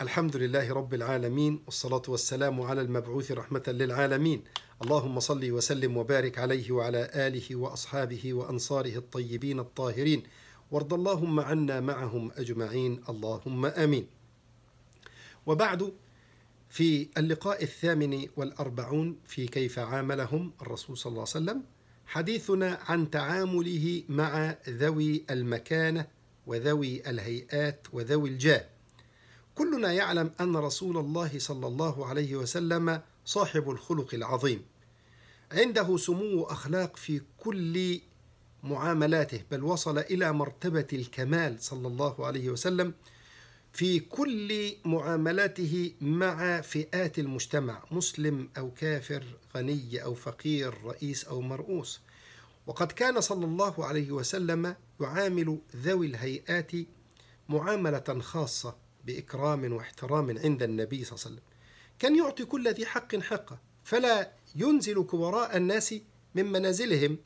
الحمد لله رب العالمين والصلاة والسلام على المبعوث رحمة للعالمين اللهم صل وسلم وبارك عليه وعلى آله وأصحابه وأنصاره الطيبين الطاهرين وارض اللهم عنا معهم أجمعين اللهم آمين وبعد في اللقاء الثامن والأربعون في كيف عاملهم الرسول صلى الله عليه وسلم حديثنا عن تعامله مع ذوي المكانة وذوي الهيئات وذوي الجاه كلنا يعلم ان رسول الله صلى الله عليه وسلم صاحب الخلق العظيم عنده سمو اخلاق في كل معاملاته بل وصل الى مرتبه الكمال صلى الله عليه وسلم في كل معاملاته مع فئات المجتمع مسلم او كافر غني او فقير رئيس او مرؤوس وقد كان صلى الله عليه وسلم يعامل ذوي الهيئات معامله خاصه بإكرام واحترام عند النبي صلى الله عليه وسلم كان يعطي كل ذي حق حقه فلا ينزل كبراء الناس من منازلهم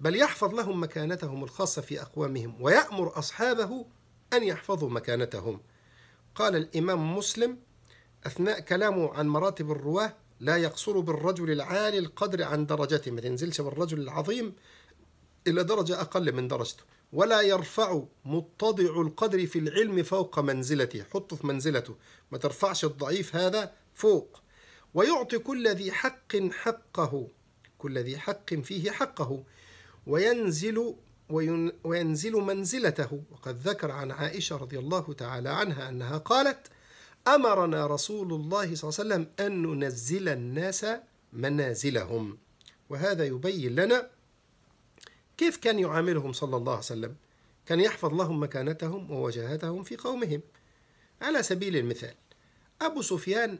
بل يحفظ لهم مكانتهم الخاصة في أقوامهم ويأمر أصحابه أن يحفظوا مكانتهم قال الإمام مسلم أثناء كلامه عن مراتب الرواه لا يقصر بالرجل العالي القدر عن درجته ما تنزلش بالرجل العظيم إلى درجة أقل من درجته ولا يرفع متضع القدر في العلم فوق منزلته حطه في منزلته ما ترفعش الضعيف هذا فوق ويعطي كل ذي حق حقه كل ذي حق فيه حقه وينزل وينزل منزلته وقد ذكر عن عائشة رضي الله تعالى عنها أنها قالت أمرنا رسول الله صلى الله عليه وسلم أن ننزل الناس منازلهم وهذا يبين لنا كيف كان يعاملهم صلى الله عليه وسلم كان يحفظ لهم مكانتهم ووجاهتهم في قومهم على سبيل المثال أبو سفيان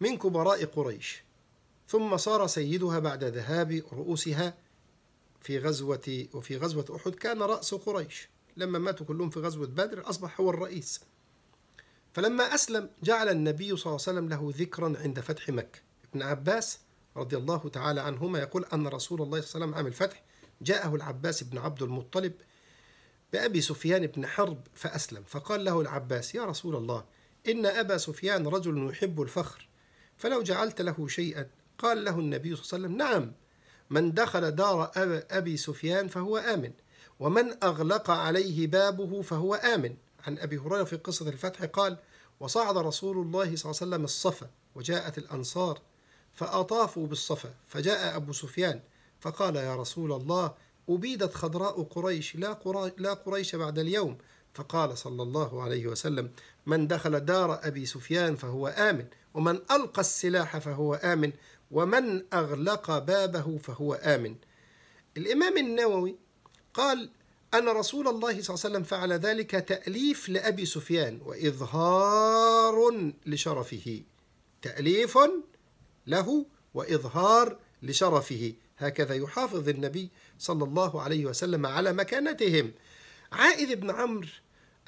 من كبراء قريش ثم صار سيدها بعد ذهاب رؤوسها في غزوة وفي غزوة أحد كان رأس قريش لما ماتوا كلهم في غزوة بدر أصبح هو الرئيس فلما أسلم جعل النبي صلى الله عليه وسلم له ذكرا عند فتح مكة ابن عباس رضي الله تعالى عنهما يقول أن رسول الله صلى الله عليه وسلم عمل فتح جاءه العباس بن عبد المطلب بأبي سفيان بن حرب فأسلم فقال له العباس يا رسول الله إن أبا سفيان رجل يحب الفخر فلو جعلت له شيئا قال له النبي صلى الله عليه وسلم نعم من دخل دار أبي سفيان فهو آمن ومن أغلق عليه بابه فهو آمن عن أبي هريرة في قصة الفتح قال وصعد رسول الله صلى الله عليه وسلم الصفا وجاءت الأنصار فأطافوا بالصفا فجاء أبو سفيان فقال يا رسول الله أبيدت خضراء قريش لا, قري لا قريش بعد اليوم فقال صلى الله عليه وسلم من دخل دار أبي سفيان فهو آمن ومن ألقى السلاح فهو آمن ومن أغلق بابه فهو آمن الإمام النووي قال أن رسول الله صلى الله عليه وسلم فعل ذلك تأليف لأبي سفيان وإظهار لشرفه تأليف له وإظهار لشرفه هكذا يحافظ النبي صلى الله عليه وسلم على مكانتهم عائذ بن عمرو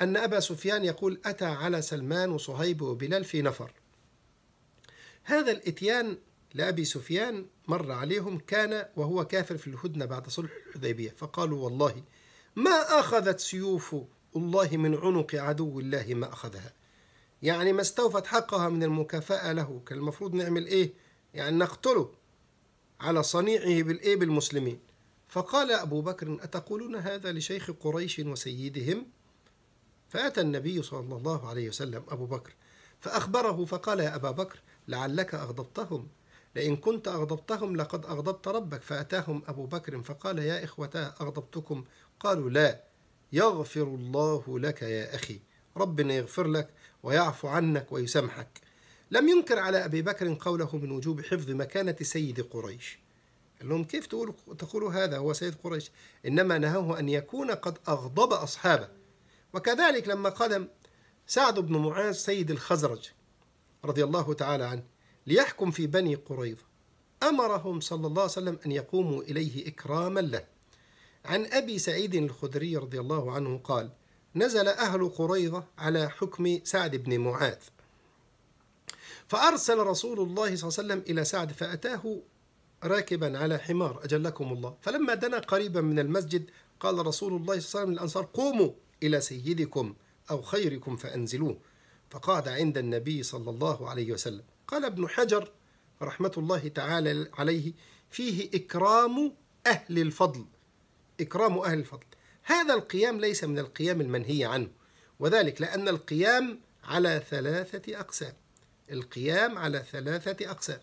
أن أبا سفيان يقول أتى على سلمان وصهيب وبلال في نفر هذا الإتيان لأبي سفيان مر عليهم كان وهو كافر في الهدنة بعد صلح الحديبية فقالوا والله ما أخذت سيوف الله من عنق عدو الله ما أخذها يعني ما استوفت حقها من المكافأة له كان المفروض نعمل إيه يعني نقتله على صنيعه بالإيه بالمسلمين فقال أبو بكر أتقولون هذا لشيخ قريش وسيدهم فأتى النبي صلى الله عليه وسلم أبو بكر فأخبره فقال يا أبا بكر لعلك أغضبتهم لئن كنت أغضبتهم لقد أغضبت ربك فأتاهم أبو بكر فقال يا إخوتاه أغضبتكم قالوا لا يغفر الله لك يا أخي ربنا يغفر لك ويعفو عنك ويسامحك لم ينكر على أبي بكر قوله من وجوب حفظ مكانة سيد قريش قال لهم كيف تقول تقول هذا هو سيد قريش إنما نهاه أن يكون قد أغضب أصحابه وكذلك لما قدم سعد بن معاذ سيد الخزرج رضي الله تعالى عنه ليحكم في بني قريظة أمرهم صلى الله عليه وسلم أن يقوموا إليه إكراما له عن أبي سعيد الخدري رضي الله عنه قال نزل أهل قريظة على حكم سعد بن معاذ فأرسل رسول الله صلى الله عليه وسلم إلى سعد فأتاه راكبا على حمار أجلكم الله فلما دنا قريبا من المسجد قال رسول الله صلى الله عليه وسلم للأنصار قوموا إلى سيدكم أو خيركم فأنزلوه فقعد عند النبي صلى الله عليه وسلم قال ابن حجر رحمة الله تعالى عليه فيه إكرام أهل الفضل إكرام أهل الفضل هذا القيام ليس من القيام المنهي عنه وذلك لأن القيام على ثلاثة أقسام القيام على ثلاثة أقسام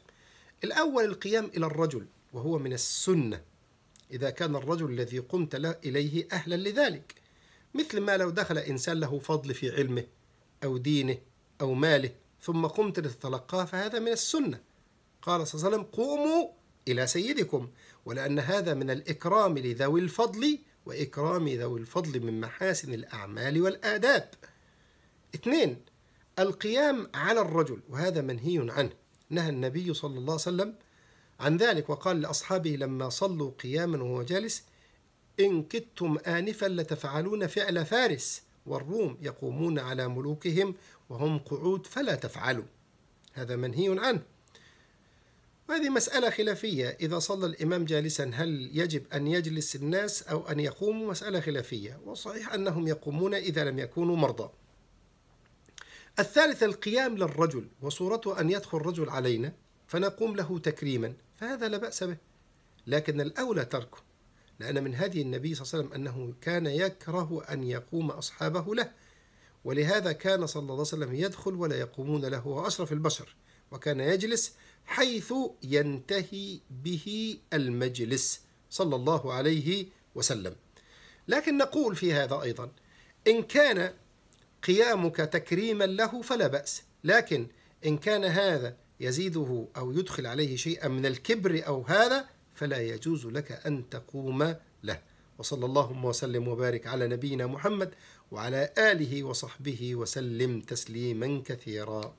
الأول القيام إلى الرجل وهو من السنة إذا كان الرجل الذي قمت إليه أهلا لذلك مثل ما لو دخل إنسان له فضل في علمه أو دينه أو ماله ثم قمت لتتلقاه فهذا من السنة قال صلى الله عليه وسلم قوموا إلى سيدكم ولأن هذا من الإكرام لذوي الفضل وإكرام ذوي الفضل من محاسن الأعمال والآداب اثنين القيام على الرجل وهذا منهي عنه نهى النبي صلى الله عليه وسلم عن ذلك وقال لأصحابه لما صلوا قياما وهو جالس إن كدتم آنفا لتفعلون فعل فارس والروم يقومون على ملوكهم وهم قعود فلا تفعلوا هذا منهي عنه وهذه مسألة خلافية إذا صلى الإمام جالسا هل يجب أن يجلس الناس أو أن يقوموا مسألة خلافية وصحيح أنهم يقومون إذا لم يكونوا مرضى الثالث القيام للرجل وصورته أن يدخل رجل علينا فنقوم له تكريما فهذا لا بأس به لكن الأولى تركه لأن من هذه النبي صلى الله عليه وسلم أنه كان يكره أن يقوم أصحابه له ولهذا كان صلى الله عليه وسلم يدخل ولا يقومون له وأشرف البشر وكان يجلس حيث ينتهي به المجلس صلى الله عليه وسلم لكن نقول في هذا أيضا إن كان قيامك تكريما له فلا بأس لكن إن كان هذا يزيده أو يدخل عليه شيئا من الكبر أو هذا فلا يجوز لك أن تقوم له وصلى اللهم وسلم وبارك على نبينا محمد وعلى آله وصحبه وسلم تسليما كثيرا